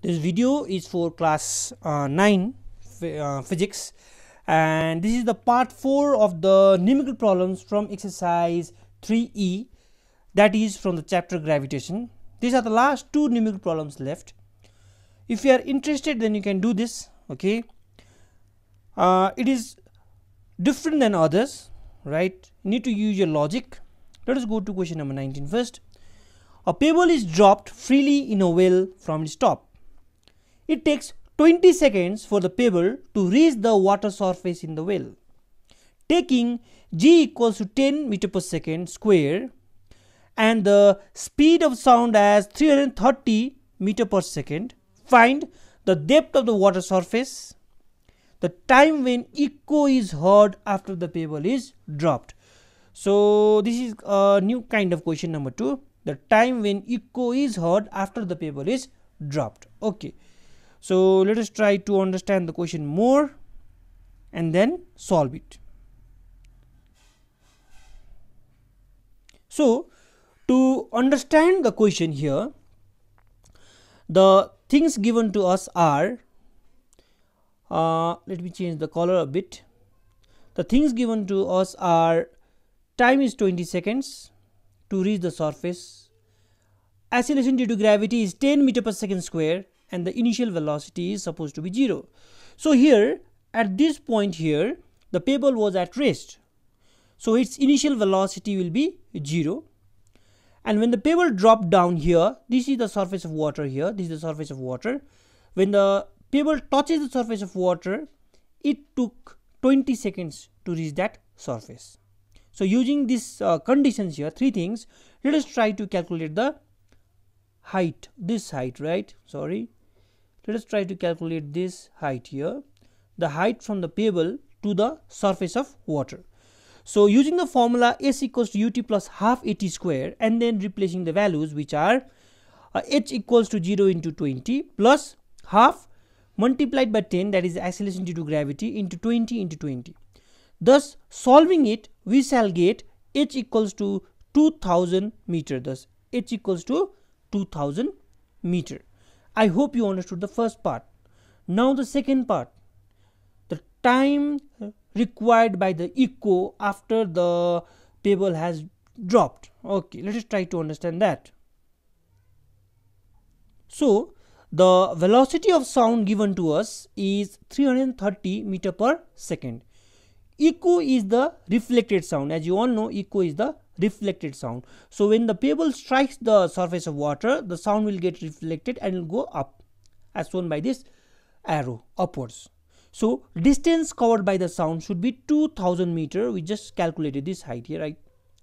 this video is for class uh, 9 uh, physics and this is the part 4 of the numerical problems from exercise 3e that is from the chapter gravitation these are the last two numerical problems left if you are interested then you can do this okay uh, it is different than others right you need to use your logic let us go to question number 19 first a pebble is dropped freely in a well from its top it takes 20 seconds for the pebble to reach the water surface in the well. Taking g equals to 10 meter per second square and the speed of sound as 330 meter per second, find the depth of the water surface, the time when echo is heard after the pebble is dropped. So this is a new kind of question number 2, the time when echo is heard after the pebble is dropped. Okay. So let us try to understand the question more and then solve it. So to understand the question here, the things given to us are, uh, let me change the color a bit. The things given to us are time is 20 seconds to reach the surface. Acceleration due to gravity is 10 meter per second square and the initial velocity is supposed to be 0. So here at this point here the pebble was at rest. So its initial velocity will be 0 and when the pebble dropped down here this is the surface of water here this is the surface of water when the pebble touches the surface of water it took 20 seconds to reach that surface. So using these uh, conditions here three things let us try to calculate the height this height right sorry let us try to calculate this height here the height from the pebble to the surface of water so using the formula s equals to ut plus half at square and then replacing the values which are uh, h equals to 0 into 20 plus half multiplied by 10 that is acceleration due to gravity into 20 into 20 thus solving it we shall get h equals to 2000 meter thus h equals to 2000 meter I hope you understood the first part. Now the second part. The time required by the echo after the table has dropped. Okay, let us try to understand that. So, the velocity of sound given to us is 330 meter per second. Echo is the reflected sound. As you all know, echo is the reflected sound. So when the pebble strikes the surface of water, the sound will get reflected and will go up as shown by this arrow upwards. So distance covered by the sound should be 2000 meter. We just calculated this height here right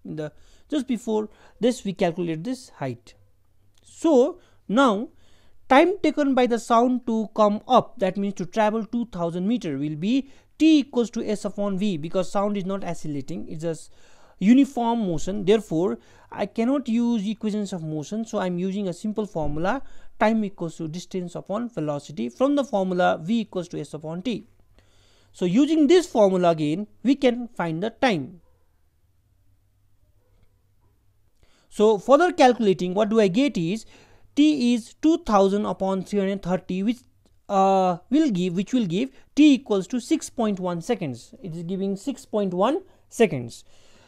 in the just before this we calculated this height. So now time taken by the sound to come up that means to travel 2000 meter will be t equals to s upon v because sound is not oscillating it's just uniform motion therefore I cannot use equations of motion so I'm using a simple formula time equals to distance upon velocity from the formula v equals to s upon t so using this formula again we can find the time so further calculating what do I get is t is 2000 upon 330 which uh, will give which will give t equals to 6.1 seconds it is giving 6.1 seconds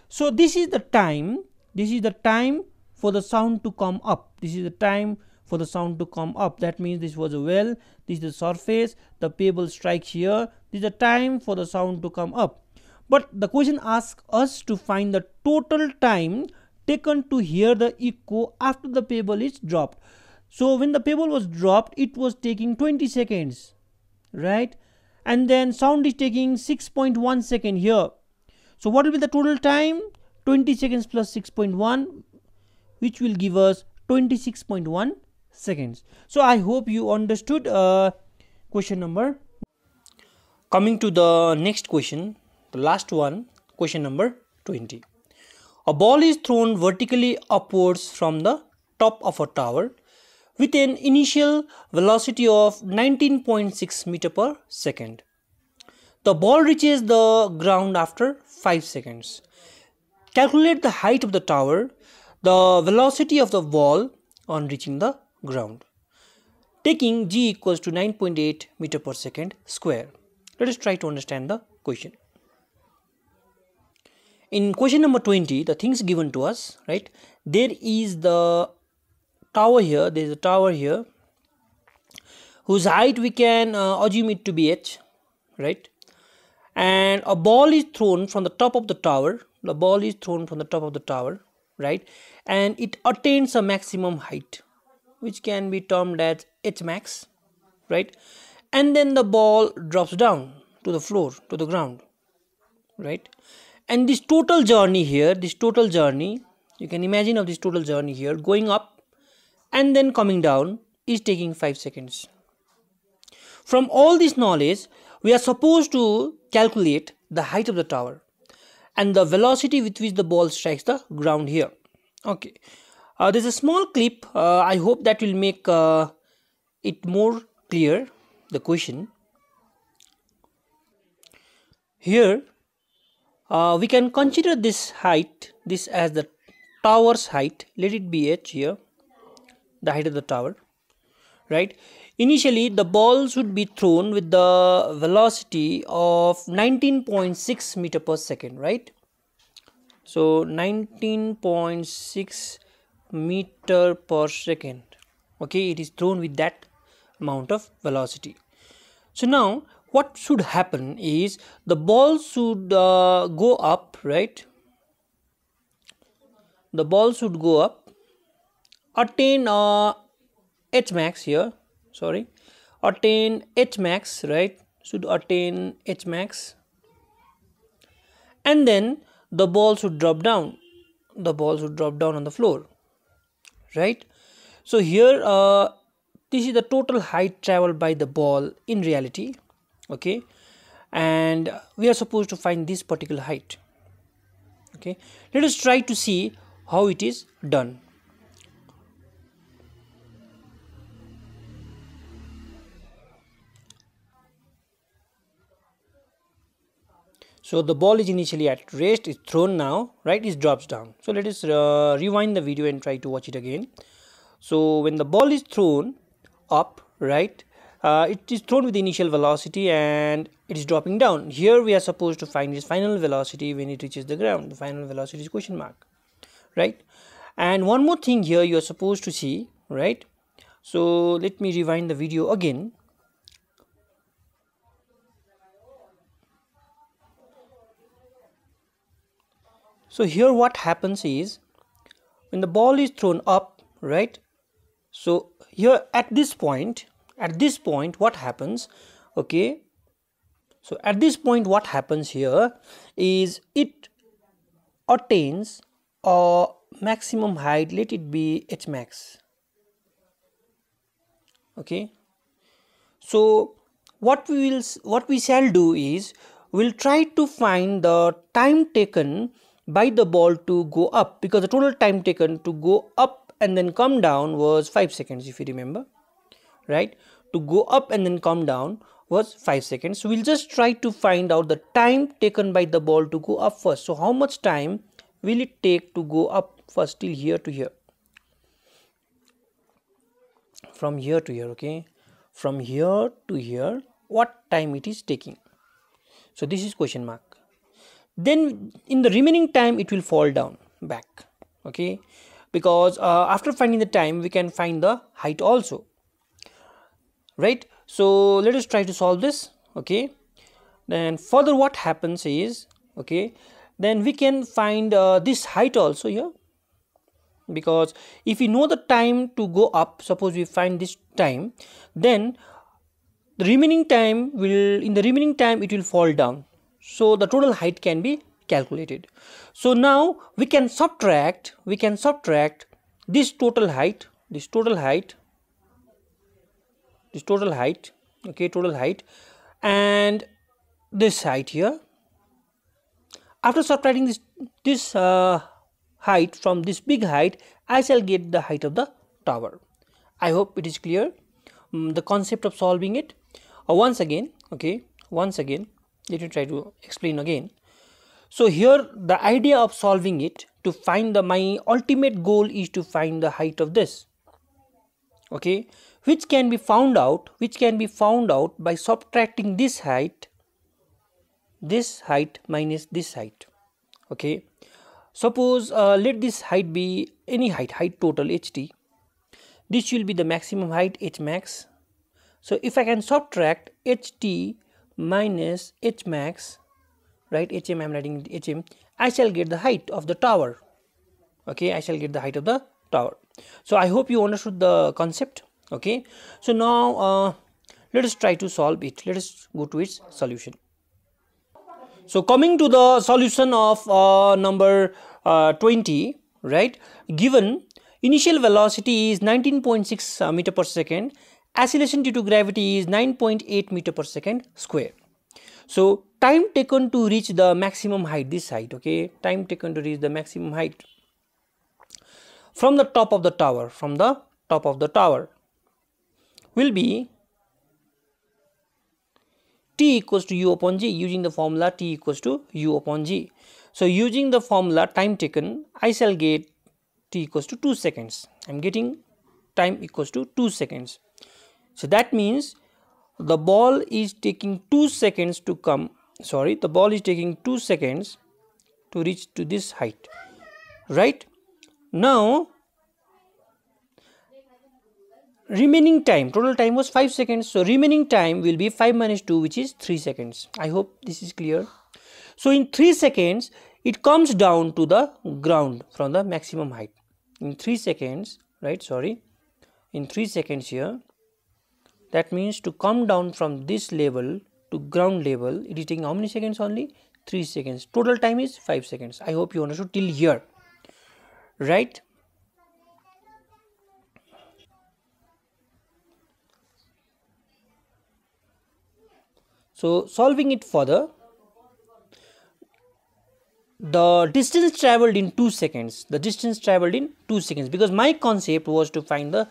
so this is the time, this is the time for the sound to come up. This is the time for the sound to come up. That means this was a well, this is the surface, the pebble strikes here. This is the time for the sound to come up. But the question asks us to find the total time taken to hear the echo after the pebble is dropped. So when the pebble was dropped, it was taking 20 seconds, right? And then sound is taking 6.1 second here. So what will be the total time? 20 seconds plus 6.1 which will give us 26.1 seconds. So I hope you understood uh, question number. Coming to the next question, the last one, question number 20. A ball is thrown vertically upwards from the top of a tower with an initial velocity of 19.6 meter per second. The ball reaches the ground after 5 seconds. Calculate the height of the tower, the velocity of the ball on reaching the ground. Taking g equals to 9.8 meter per second square. Let us try to understand the question. In question number 20, the things given to us, right? There is the tower here, there is a tower here whose height we can uh, assume it to be h, right? and a ball is thrown from the top of the tower the ball is thrown from the top of the tower right and it attains a maximum height which can be termed as h max right and then the ball drops down to the floor to the ground right and this total journey here this total journey you can imagine of this total journey here going up and then coming down is taking 5 seconds from all this knowledge we are supposed to calculate the height of the tower and the velocity with which the ball strikes the ground here. Okay, uh, there's a small clip. Uh, I hope that will make uh, it more clear the question. Here, uh, we can consider this height, this as the tower's height. Let it be h here, the height of the tower, right? Initially, the balls would be thrown with the velocity of 19.6 meter per second, right? So 19.6 meter per second. Okay, it is thrown with that amount of velocity. So now what should happen is the ball should uh, go up, right? The ball should go up, attain uh, H max here sorry attain h max right should attain h max and then the ball should drop down the ball should drop down on the floor right so here uh, this is the total height traveled by the ball in reality okay and we are supposed to find this particular height okay let us try to see how it is done So the ball is initially at rest, It's thrown now, right? It drops down. So let us uh, rewind the video and try to watch it again. So when the ball is thrown up, right, uh, it is thrown with initial velocity and it is dropping down. Here we are supposed to find its final velocity when it reaches the ground. The final velocity is question mark, right? And one more thing here you are supposed to see, right? So let me rewind the video again so here what happens is when the ball is thrown up right so here at this point at this point what happens okay so at this point what happens here is it attains a maximum height let it be h max okay so what we will what we shall do is we'll try to find the time taken by the ball to go up because the total time taken to go up and then come down was 5 seconds if you remember right to go up and then come down was 5 seconds so we'll just try to find out the time taken by the ball to go up first so how much time will it take to go up first till here to here from here to here okay from here to here what time it is taking so this is question mark then in the remaining time it will fall down back okay because uh, after finding the time we can find the height also right so let us try to solve this okay then further what happens is okay then we can find uh, this height also here because if we know the time to go up suppose we find this time then the remaining time will in the remaining time it will fall down so the total height can be calculated so now we can subtract we can subtract this total height this total height this total height okay total height and this height here after subtracting this this uh, height from this big height I shall get the height of the tower I hope it is clear um, the concept of solving it uh, once again okay once again let me try to explain again so here the idea of solving it to find the my ultimate goal is to find the height of this okay which can be found out which can be found out by subtracting this height this height minus this height okay suppose uh, let this height be any height height total ht this will be the maximum height h max so if i can subtract ht minus h max right hm i'm writing hm i shall get the height of the tower okay i shall get the height of the tower so i hope you understood the concept okay so now uh, let us try to solve it let us go to its solution so coming to the solution of uh, number uh, 20 right given initial velocity is 19.6 uh, meter per second acceleration due to gravity is 9.8 meter per second square. So time taken to reach the maximum height, this height, okay, time taken to reach the maximum height from the top of the tower, from the top of the tower will be t equals to u upon g using the formula t equals to u upon g. So using the formula time taken, I shall get t equals to 2 seconds. I am getting time equals to 2 seconds so that means the ball is taking 2 seconds to come sorry the ball is taking 2 seconds to reach to this height right now remaining time total time was 5 seconds so remaining time will be 5 minus 2 which is 3 seconds i hope this is clear so in 3 seconds it comes down to the ground from the maximum height in 3 seconds right sorry in 3 seconds here that means to come down from this level to ground level it is taking how many seconds only 3 seconds total time is 5 seconds i hope you understood till here right so solving it further the distance traveled in 2 seconds the distance traveled in 2 seconds because my concept was to find the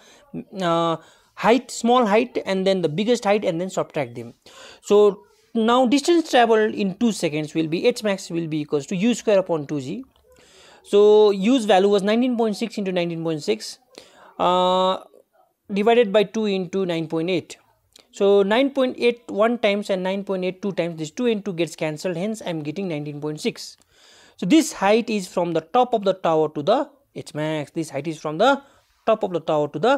uh, height small height and then the biggest height and then subtract them so now distance traveled in 2 seconds will be h max will be equals to u square upon 2g so u's value was 19.6 into 19.6 uh, divided by 2 into 9.8 so 9.8 1 times and 9.8 2 times this 2 and 2 gets cancelled hence i'm getting 19.6 so this height is from the top of the tower to the h max this height is from the top of the tower to the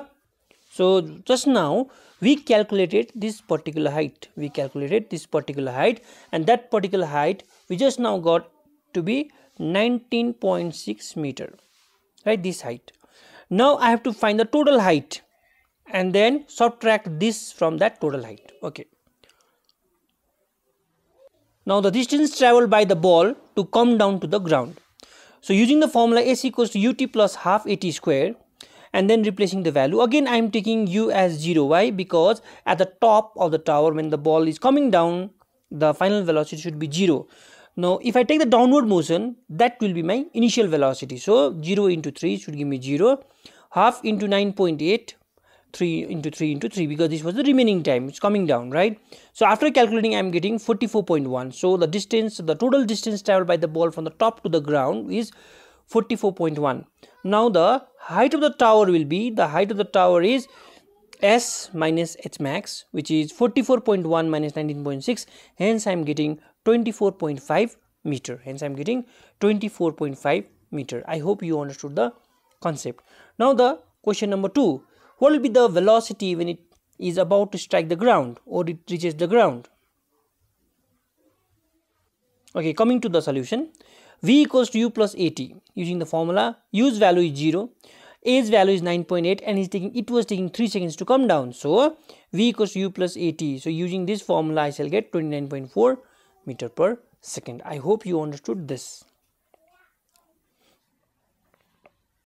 so just now we calculated this particular height we calculated this particular height and that particular height we just now got to be 19.6 meter right this height now i have to find the total height and then subtract this from that total height okay now the distance traveled by the ball to come down to the ground so using the formula s equals to ut plus half at square and then replacing the value again i'm taking u as 0 why because at the top of the tower when the ball is coming down the final velocity should be 0 now if i take the downward motion that will be my initial velocity so 0 into 3 should give me 0 half into 9.8 3 into 3 into 3 because this was the remaining time it's coming down right so after calculating i'm getting 44.1 so the distance the total distance traveled by the ball from the top to the ground is 44.1 now the height of the tower will be the height of the tower is s minus h max which is 44.1 minus 19.6 hence i'm getting 24.5 meter hence i'm getting 24.5 meter i hope you understood the concept now the question number two what will be the velocity when it is about to strike the ground or it reaches the ground okay coming to the solution V equals to U plus AT using the formula U's value is 0, A's value is 9.8 and is taking it was taking 3 seconds to come down. So V equals to U plus AT. So using this formula I shall get 29.4 meter per second. I hope you understood this.